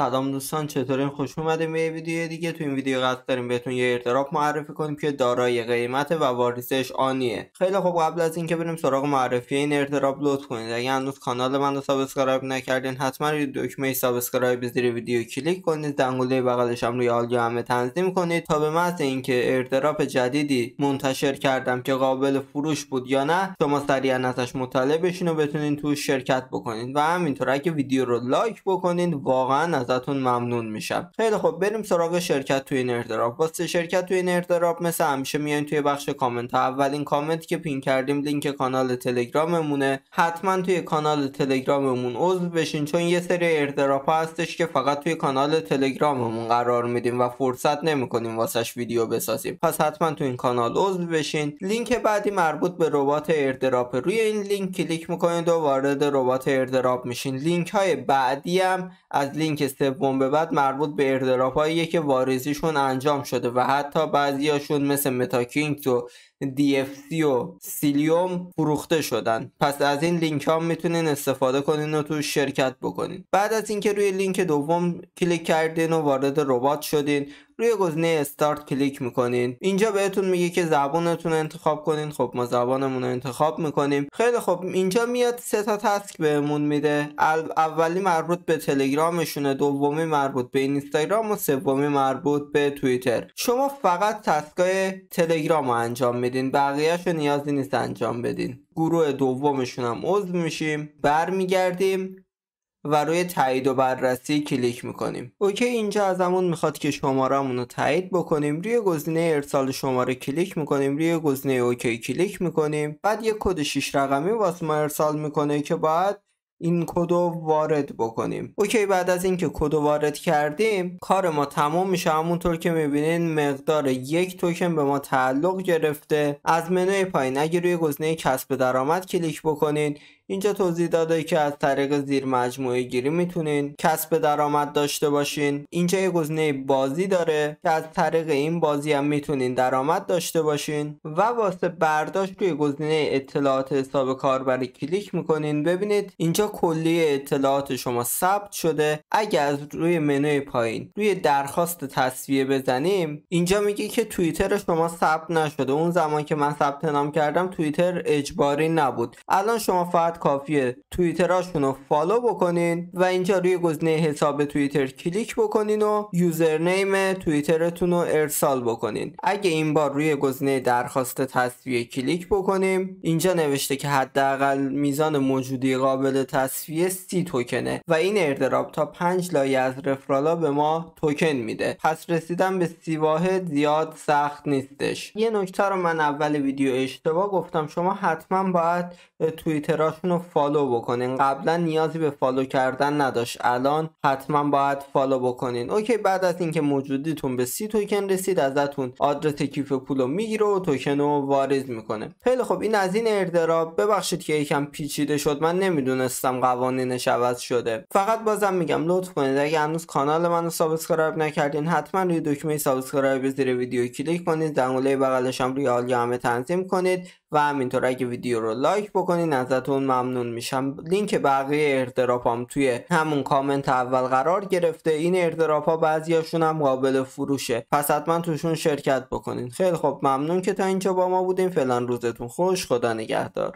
سلام دوستان چطورین خوش اومدیم به ویدیو دیگه تو این ویدیو قصد داریم بهتون یه ارتراپ معرفی کنیم که دارای قیمت و واریزش آنیه خیلی خوب قبل از اینکه بریم سراغ معرفی این ارتراپ لود کنید اگه هنوز کانال من رو سابسکرایب نکردین حتما روی دکمه سابسکرایب زیر ویدیو کلیک کنید دنگوله بغلش هم روی آل تنظیم کنید تا به محض اینکه ارتراپ جدیدی منتشر کردم که قابل فروش بود یا نه شما سریعا ازش مطلع بشین و بتونین تو شرکت بکنید و همینطور اگه ویدیو رو لایک بکنید واقعا ازتون ممنون میشم خیلی خب بریم سراغ شرکت توی این اردراب واسه شرکت توی این اردراب مثل همیشه میایم توی بخش کامنت ها اولین کامنت که پین کردیم لینک کانال تلگراممونه حتما توی کانال تلگراممون عضو بشین چون یه سری اردراب هستش که فقط توی کانال تلگراممون قرار میدیم و فرصت نمیکنیم واسش ویدیو بسازیم پس حتما توی این کانال عضو بشین لینک بعدی مربوط به ربات ایردراپ روی این لینک کلیک میکنید و وارد ربات ایردراپ میشین لینک های بعدی هم از لینک سوم به بعد مربوط به اردرافایی که وارزیشون انجام شده و حتی بعضیاشون مثل متاکینگ و سی و سیلیوم فروخته شدن پس از این لینک ها میتونین استفاده کنین و تو شرکت بکنین بعد از اینکه روی لینک دوم کلیک کردین و وارد ربات شدین روی گزینه استارت کلیک میکنین اینجا بهتون میگه که زبانتون انتخاب کنین خب ما زبانمون رو انتخاب میکنیم خیلی خب اینجا میاد سه تا تسک بهمون میده اولی مربوط به تلگرامشونه دومی مربوط به اینستاگرام و سومی مربوط به توییتر شما فقط تسکای تلگرام رو انجام میدین بقیهش نیازی نیست انجام بدین گروه دومشون هم عضو میشیم برمیگردیم و روی تایید و بررسی کلیک میکنیم اوکی اینجا از ازمون میخواد که شمارهمون رو تایید بکنیم روی گزینه ارسال شماره کلیک میکنیم روی گزینه اوکی کلیک میکنیم بعد یک کد 6 رقمی واسه ما ارسال میکنه که باید این کد رو وارد بکنیم اوکی بعد از اینکه کد رو وارد کردیم کار ما تمام میشه همونطور که میبینین مقدار یک توکن به ما تعلق گرفته از منوی پایین اگه روی گزینه کسب درآمد کلیک بکنین اینجا توضیح داده که از طریق زیر مجموعه گیری میتونین کسب درآمد داشته باشین اینجا یه گزینه بازی داره که از طریق این بازی هم میتونین درآمد داشته باشین و واسه برداشت روی گزینه اطلاعات حساب کاربری کلیک میکنین ببینید اینجا کلی اطلاعات شما ثبت شده اگر از روی منوی پایین روی درخواست تصویه بزنیم اینجا میگه که توییتر شما ثبت نشده اون زمان که من ثبت نام کردم توییتر اجباری نبود الان شما فقط فقط کافیه رو فالو بکنین و اینجا روی گزینه حساب توییتر کلیک بکنین و یوزرنیم توییترتون رو ارسال بکنین اگه این بار روی گزینه درخواست تصفیه کلیک بکنیم اینجا نوشته که حداقل میزان موجودی قابل تصفیه سی توکنه و این ارتراب تا 5 لایه از رفرالا به ما توکن میده پس رسیدن به 30 واحد زیاد سخت نیستش یه نکته رو من اول ویدیو اشتباه گفتم شما حتما باید توییتراش رو فالو بکنین قبلا نیازی به فالو کردن نداشت الان حتما باید فالو بکنین اوکی بعد از اینکه موجودیتون به سی توکن رسید ازتون آدرس کیف پول رو میگیره و توکن رو واریز میکنه خیلی خب این از این اردرا ببخشید که یکم پیچیده شد من نمیدونستم قوانینش عوض شده فقط بازم میگم لطف کنید اگه هنوز کانال منو سابسکرایب نکردین حتما روی دکمه سابسکرایب زیر ویدیو کلیک کنید زنگوله بغلش هم روی آلیا همه تنظیم کنید و همینطور اگه ویدیو رو لایک بکنید ازتون ممنون میشم لینک بقیه اردراپام توی همون کامنت اول قرار گرفته این اردراپا بعضیاشون هم قابل فروشه پس حتما توشون شرکت بکنین خیلی خب ممنون که تا اینجا با ما بودین فعلا روزتون خوش خدا نگهدار